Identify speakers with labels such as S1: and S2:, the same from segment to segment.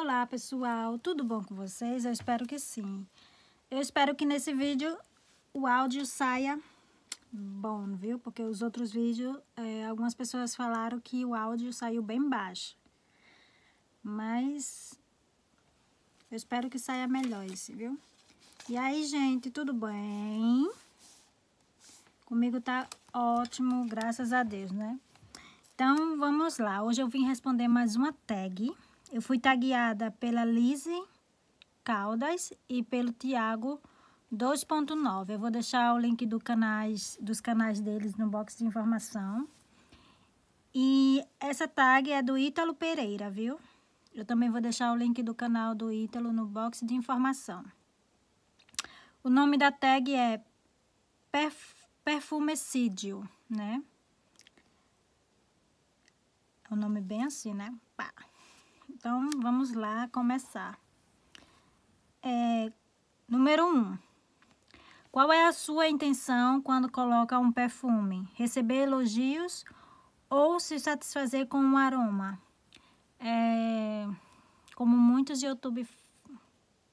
S1: Olá pessoal, tudo bom com vocês? Eu espero que sim. Eu espero que nesse vídeo o áudio saia bom, viu? Porque os outros vídeos, é, algumas pessoas falaram que o áudio saiu bem baixo. Mas eu espero que saia melhor esse, viu? E aí, gente, tudo bem? Comigo tá ótimo, graças a Deus, né? Então, vamos lá. Hoje eu vim responder mais uma tag eu fui tagueada pela Lise Caldas e pelo Tiago 2.9. Eu vou deixar o link do canais, dos canais deles no box de informação. E essa tag é do Ítalo Pereira, viu? Eu também vou deixar o link do canal do Ítalo no box de informação. O nome da tag é perf perfumecídio, né? É um nome bem assim, né? Pá. Então, vamos lá começar. É, número 1. Um, qual é a sua intenção quando coloca um perfume? Receber elogios ou se satisfazer com um aroma? É, como muitos de YouTube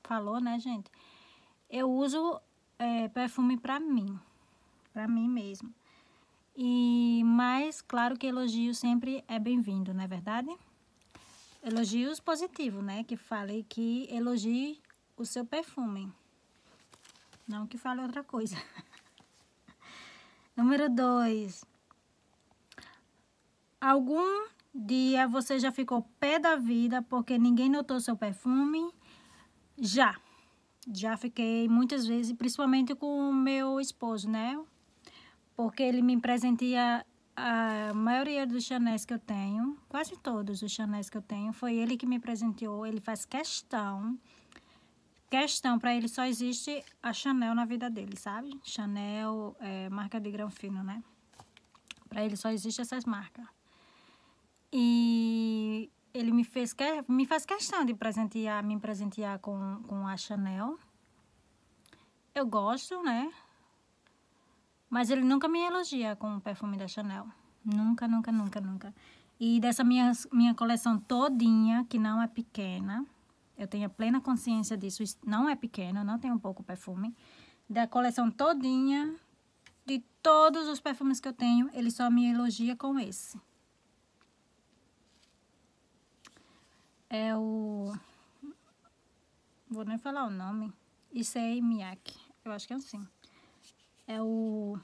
S1: falou, né, gente? Eu uso é, perfume para mim, para mim mesmo. E mais, claro que elogio sempre é bem-vindo, não é verdade? Elogios positivos, né? Que falei que elogie o seu perfume. Não que fale outra coisa. Número 2. Algum dia você já ficou pé da vida porque ninguém notou seu perfume? Já. Já fiquei muitas vezes, principalmente com o meu esposo, né? Porque ele me presentia a maioria dos chanés que eu tenho, quase todos os chanés que eu tenho, foi ele que me presenteou. Ele faz questão, questão, para ele só existe a Chanel na vida dele, sabe? Chanel, é, marca de grão fino, né? Para ele só existe essas marcas. E ele me fez que, me faz questão de presentear, me presentear com, com a Chanel. Eu gosto, né? Mas ele nunca me elogia com o perfume da Chanel. Nunca, nunca, nunca, nunca. E dessa minha, minha coleção todinha, que não é pequena, eu tenho plena consciência disso, não é pequena, não tem um pouco perfume. Da coleção todinha, de todos os perfumes que eu tenho, ele só me elogia com esse. É o... Vou nem falar o nome. Issei Miyake. Eu acho que é assim é o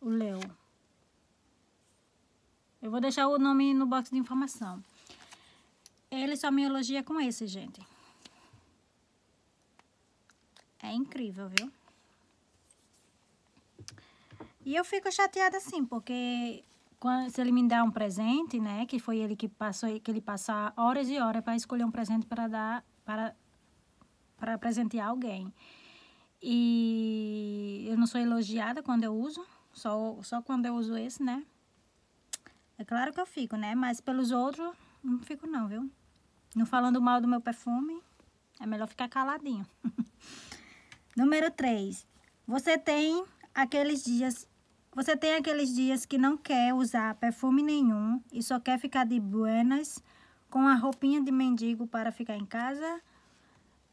S1: o Leo. Eu vou deixar o nome no box de informação. Ele só me elogia com esse, gente. É incrível, viu? E eu fico chateada assim, porque quando, se ele me der um presente, né, que foi ele que passou, que ele passa horas e horas para escolher um presente para dar para para presentear alguém. E eu não sou elogiada quando eu uso, só, só quando eu uso esse, né? É claro que eu fico, né? Mas pelos outros, não fico não, viu? Não falando mal do meu perfume, é melhor ficar caladinho. Número 3. Você tem aqueles dias... Você tem aqueles dias que não quer usar perfume nenhum e só quer ficar de buenas com a roupinha de mendigo para ficar em casa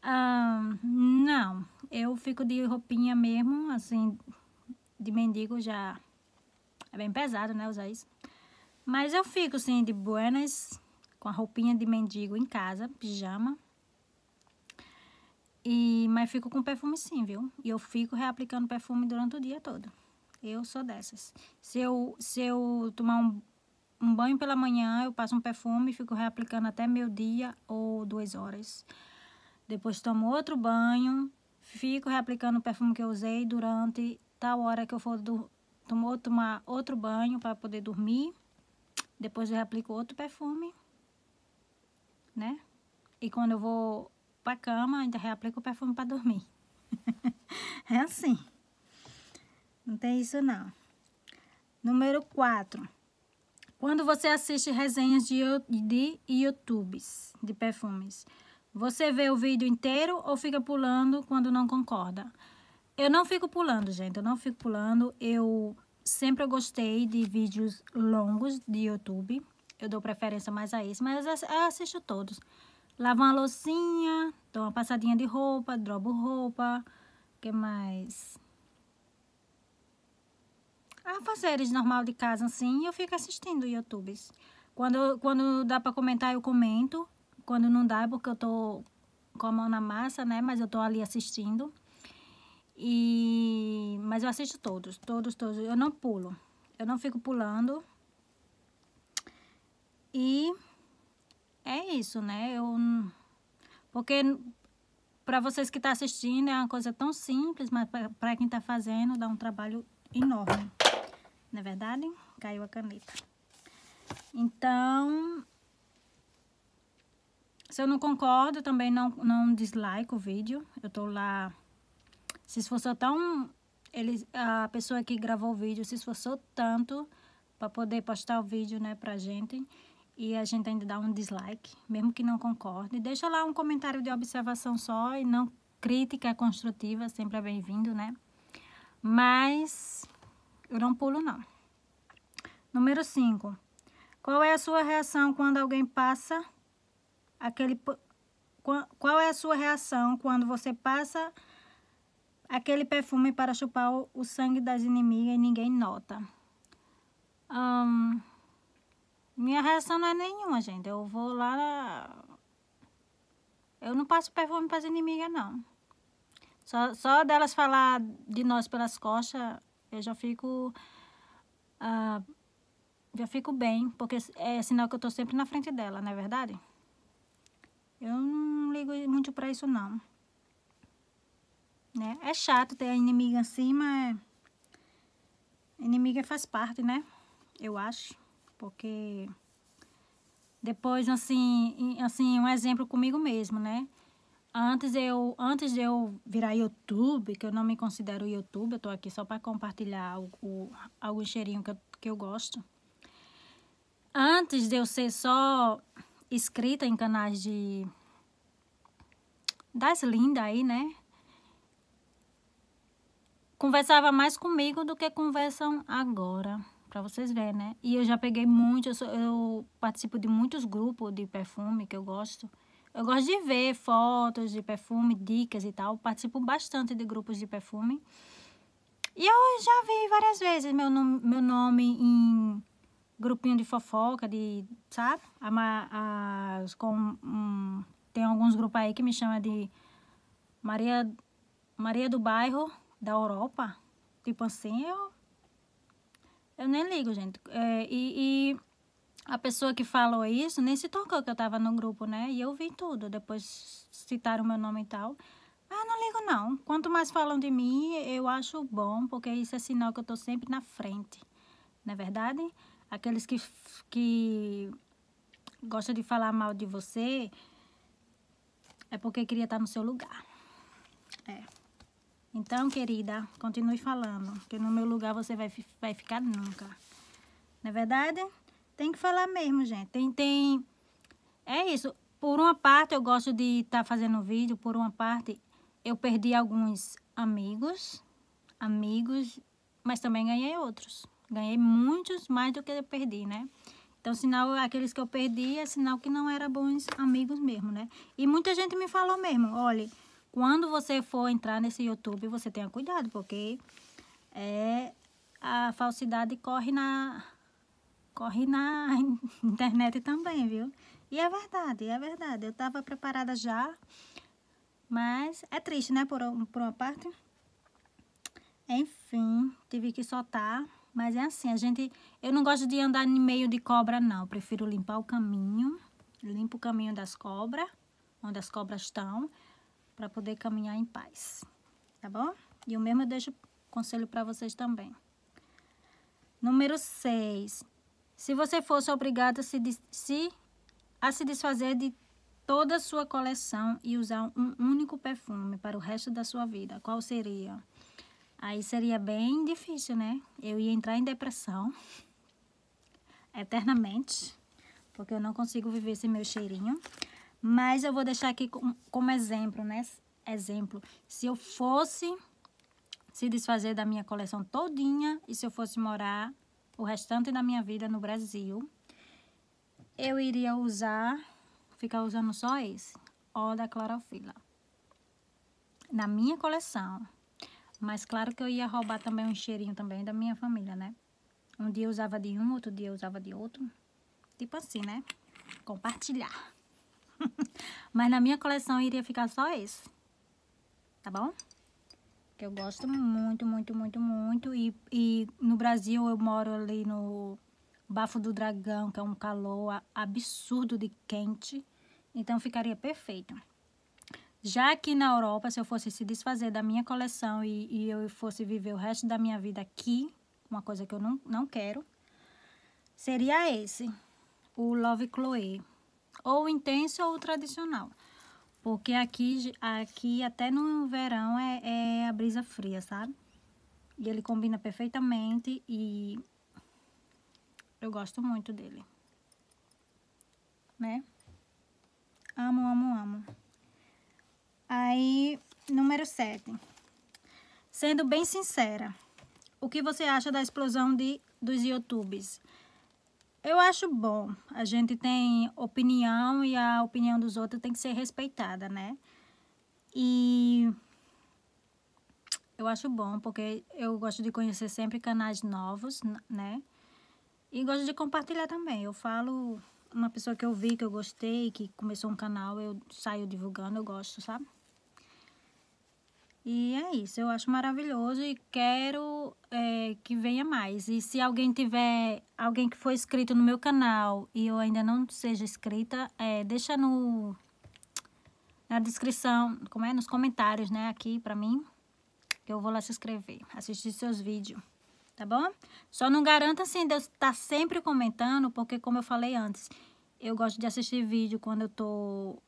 S1: ah, não, eu fico de roupinha mesmo, assim, de mendigo já é bem pesado, né, usar isso. Mas eu fico, assim, de buenas, com a roupinha de mendigo em casa, pijama. E, mas fico com perfume sim, viu? E eu fico reaplicando perfume durante o dia todo. Eu sou dessas. Se eu, se eu tomar um, um banho pela manhã, eu passo um perfume e fico reaplicando até meio-dia ou duas horas. Depois tomo outro banho, fico reaplicando o perfume que eu usei durante tal hora que eu for tomar outro banho para poder dormir. Depois eu reaplico outro perfume, né? E quando eu vou para cama, ainda reaplico o perfume para dormir. é assim. Não tem isso não. Número 4. Quando você assiste resenhas de, de YouTubes de perfumes. Você vê o vídeo inteiro ou fica pulando quando não concorda? Eu não fico pulando, gente. Eu não fico pulando. Eu sempre gostei de vídeos longos de YouTube. Eu dou preferência mais a isso, mas eu assisto todos. Lavo uma loucinha, dou uma passadinha de roupa, drobo roupa. O que mais? Ah, fazer Afazeres normal de casa, assim, eu fico assistindo YouTubes. Quando, quando dá para comentar, eu comento. Quando não dá é porque eu tô com a mão na massa, né? Mas eu tô ali assistindo. E... Mas eu assisto todos, todos, todos. Eu não pulo. Eu não fico pulando. E é isso, né? Eu... Porque para vocês que estão tá assistindo é uma coisa tão simples, mas para quem está fazendo dá um trabalho enorme. Não é verdade? Caiu a caneta. Então, se eu não concordo, também não, não dislike o vídeo. Eu tô lá... Se esforçou tão... Ele, a pessoa que gravou o vídeo se esforçou tanto para poder postar o vídeo, né, pra gente. E a gente ainda dá um dislike, mesmo que não concorde. Deixa lá um comentário de observação só e não crítica construtiva, sempre é bem-vindo, né? Mas eu não pulo, não. Número 5. Qual é a sua reação quando alguém passa aquele qual é a sua reação quando você passa aquele perfume para chupar o, sangue das inimigas e ninguém nota? minha reação não é nenhuma, gente. Eu vou lá. Eu não passo perfume para as inimigas, não. Só, só delas falar de nós pelas costas, eu já fico. Uh, já fico bem, porque é sinal que eu estou sempre na frente dela, não é verdade? Eu não ligo muito pra isso, não. Né? É chato ter a inimiga assim, mas... É- inimiga faz parte, né? Eu acho. Porque... Depois, assim, assim, um exemplo comigo mesmo, né? Antes eu, antes de eu virar YouTube, que eu não me considero YouTube, eu tô aqui só para compartilhar o, algum cheirinho que eu, que eu gosto. Antes de eu ser só escrita em canais de das lindas aí, né? Conversava mais comigo do que conversam agora, para vocês verem, né? E eu já peguei muito, eu, sou, eu participo de muitos grupos de perfume que eu gosto. Eu gosto de ver fotos de perfume, dicas e tal. Participo bastante de grupos de perfume. E eu já vi várias vezes meu, meu nome em grupinho de fofoca, de, sabe? A, a, com, um, tem alguns grupos aí que me chamam de Maria, Maria do Bairro da Europa. Tipo assim, eu, eu nem ligo, gente. É, e, e a pessoa que falou isso nem se tocou que eu tava no grupo, né? E eu vi tudo, depois citaram o meu nome e tal. Mas ah, eu não ligo, não. Quanto mais falam de mim, eu acho bom, porque isso é sinal que eu tô sempre na frente. Não é verdade? aqueles que, que gostam de falar mal de você, é porque queria estar no seu lugar. É. Então, querida, continue falando, que no meu lugar você vai, vai ficar nunca. Não é verdade? Tem que falar mesmo, gente. Tem, tem... É isso. Por uma parte, eu gosto de estar tá fazendo vídeo. Por uma parte, eu perdi alguns amigos, amigos, mas também ganhei outros. Ganhei muitos mais do que eu perdi, né? Então, sinal, aqueles que eu perdi é sinal que não eram bons amigos mesmo, né? E muita gente me falou mesmo, olha, quando você for entrar nesse YouTube, você tenha cuidado, porque é, a falsidade corre na, corre na internet também, viu? E é verdade, é verdade. Eu estava preparada já, mas é triste, né, por, por uma parte. Enfim, tive que soltar mas é assim, a gente... Eu não gosto de andar no meio de cobra, não. Eu prefiro limpar o caminho. Limpo o caminho das cobras, onde as cobras estão, para poder caminhar em paz. Tá bom? E o mesmo eu deixo conselho para vocês também. Número 6. Se você fosse obrigado a se, se, a se desfazer de toda a sua coleção e usar um único perfume para o resto da sua vida, qual seria? Aí seria bem difícil, né? Eu ia entrar em depressão eternamente, porque eu não consigo viver sem meu cheirinho. Mas eu vou deixar aqui como, exemplo, né? Exemplo, se eu fosse se desfazer da minha coleção todinha e se eu fosse morar o restante da minha vida no Brasil, eu iria usar, ficar usando só esse, ó da clorofila, na minha coleção. Mas claro que eu ia roubar também um cheirinho também da minha família, né? Um dia eu usava de um, outro dia eu usava de outro. Tipo assim, né? Compartilhar. Mas na minha coleção iria ficar só esse. Tá bom? Que eu gosto muito, muito, muito, muito. E, e no Brasil eu moro ali no Bafo do Dragão, que é um calor absurdo de quente. Então ficaria perfeito. Já que na Europa, se eu fosse se desfazer da minha coleção e, e eu fosse viver o resto da minha vida aqui, uma coisa que eu não, não quero, seria esse, o Love Chloe. Ou intenso ou tradicional. Porque aqui, aqui até no verão, é, é a brisa fria, sabe? E ele combina perfeitamente e eu gosto muito dele. Né? número 7. Sendo bem sincera, o que você acha da explosão de, dos YouTubes? Eu acho bom. A gente tem opinião e a opinião dos outros tem que ser respeitada, né? E eu acho bom, porque eu gosto de conhecer sempre canais novos, né? E gosto de compartilhar também. Eu falo uma pessoa que eu vi, que eu gostei, que começou um canal, eu saio divulgando, eu gosto, sabe? E é isso, eu acho maravilhoso e quero é, que venha mais. E se alguém tiver, alguém que foi inscrito no meu canal e eu ainda não seja inscrita, é, deixa no, na descrição, como é, nos comentários, né, aqui pra mim, que eu vou lá se inscrever, assistir seus vídeos, tá bom? Só não garanta, assim, Deus tá estar sempre comentando, porque como eu falei antes, eu gosto de assistir vídeo quando eu tô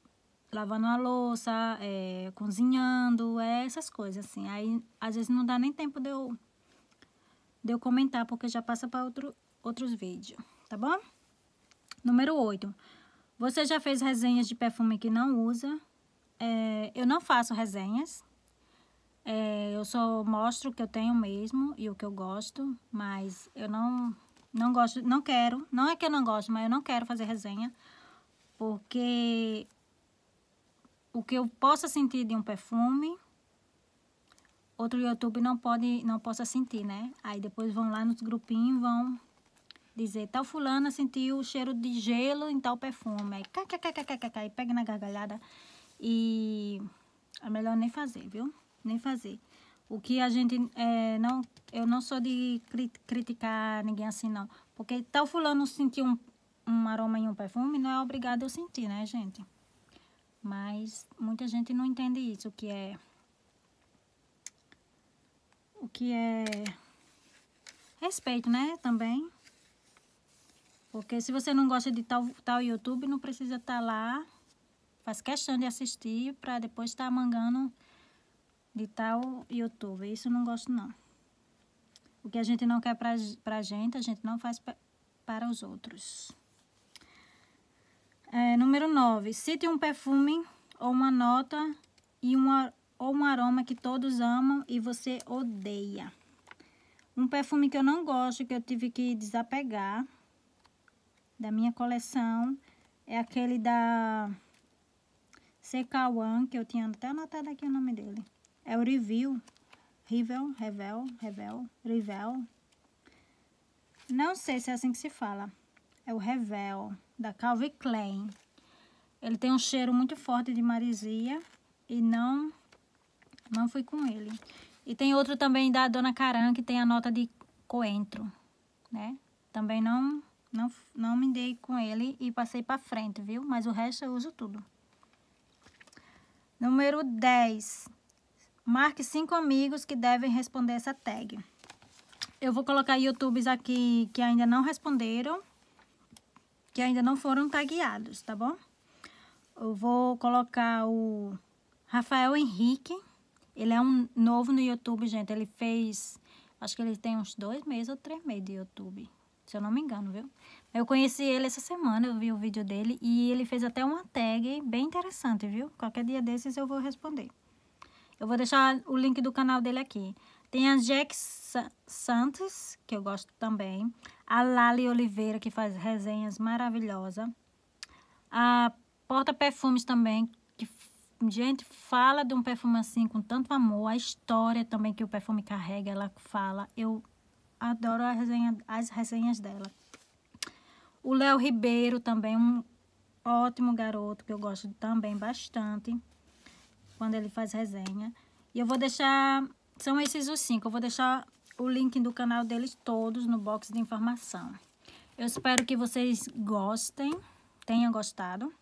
S1: lavando a louça, é, cozinhando, é, essas coisas, assim. Aí, às vezes, não dá nem tempo de eu, de eu comentar, porque já passa para outro, outros vídeos, tá bom? Número 8. Você já fez resenhas de perfume que não usa? É, eu não faço resenhas. Eh, eu só mostro o que eu tenho mesmo e o que eu gosto, mas eu não, não gosto, não quero. Não é que eu não gosto, mas eu não quero fazer resenha, porque o que eu possa sentir de um perfume, outro YouTube não pode, não possa sentir, né? Aí depois vão lá nos grupinhos, vão dizer, tal fulana sentiu o cheiro de gelo em tal perfume. Aí, kkkkkk, e pega na gargalhada. E é melhor nem fazer, viu? Nem fazer. O que a gente, é, não, eu não sou de cri criticar ninguém assim, não. Porque tal fulano sentiu um, um aroma em um perfume, não é obrigado eu sentir, né, gente? Mas muita gente não entende isso, o que é o que é respeito, né, também. Porque se você não gosta de tal, tal YouTube, não precisa estar tá lá. Faz questão de assistir para depois estar tá mangando de tal YouTube. Isso eu não gosto, não. O que a gente não quer para a gente, a gente não faz pra, para os outros. É, número 9. Cite um perfume ou uma nota e uma, ou um aroma que todos amam e você odeia. Um perfume que eu não gosto, que eu tive que desapegar da minha coleção, é aquele da Secawan, que eu tinha até anotado aqui o nome dele. É o Review. Rivel, Revel, Revel, Rivel. Não sei se é assim que se fala é o Revel, da Calvin Klein. Ele tem um cheiro muito forte de marisia e não, não fui com ele. E tem outro também da Dona Caran, que tem a nota de coentro, né? Também não, não, não me dei com ele e passei para frente, viu? Mas o resto eu uso tudo. Número 10. Marque cinco amigos que devem responder essa tag. Eu vou colocar YouTubes aqui que ainda não responderam que ainda não foram tagueados, tá bom? Eu vou colocar o Rafael Henrique, ele é um novo no YouTube, gente, ele fez, acho que ele tem uns dois meses ou três meses de YouTube, se eu não me engano, viu? Eu conheci ele essa semana, eu vi o vídeo dele e ele fez até uma tag bem interessante, viu? Qualquer dia desses eu vou responder. Eu vou deixar o link do canal dele aqui. Tem a Jack Santos, que eu gosto também. A Lali Oliveira, que faz resenhas maravilhosas. A Porta Perfumes também, que gente fala de um perfume assim com tanto amor. A história também que o perfume carrega, ela fala. Eu adoro resenha, as resenhas dela. O Léo Ribeiro também, um ótimo garoto que eu gosto também bastante. Quando ele faz resenha. E eu vou deixar são esses os cinco. Eu vou deixar o link do canal deles todos no box de informação. Eu espero que vocês gostem, tenham gostado.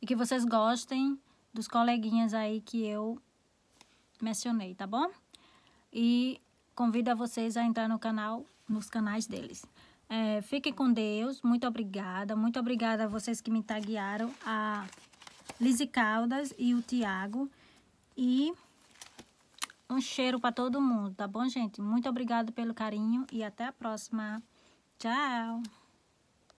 S1: E que vocês gostem dos coleguinhas aí que eu mencionei, tá bom? E convido a vocês a entrar no canal, nos canais deles. É, fiquem com Deus, muito obrigada, muito obrigada a vocês que me taguearam, a Lizzie Caldas e o Tiago. E um cheiro para todo mundo, tá bom, gente? Muito obrigado pelo carinho e até a próxima. Tchau!